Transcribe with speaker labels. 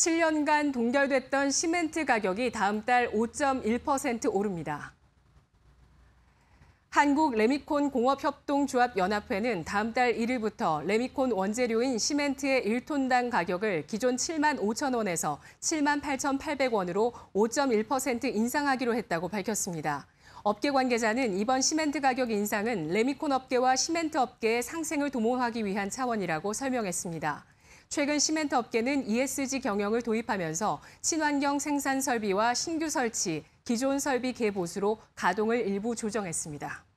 Speaker 1: 7년간 동결됐던 시멘트 가격이 다음 달 5.1% 오릅니다. 한국 레미콘 공업협동조합연합회는 다음 달 1일부터 레미콘 원재료인 시멘트의 1톤당 가격을 기존 7만 5천 원에서 7만 8천8백원으로5.1% 인상하기로 했다고 밝혔습니다. 업계 관계자는 이번 시멘트 가격 인상은 레미콘 업계와 시멘트 업계의 상생을 도모하기 위한 차원이라고 설명했습니다. 최근 시멘트 업계는 ESG 경영을 도입하면서 친환경 생산 설비와 신규 설치, 기존 설비 개보수로 가동을 일부 조정했습니다.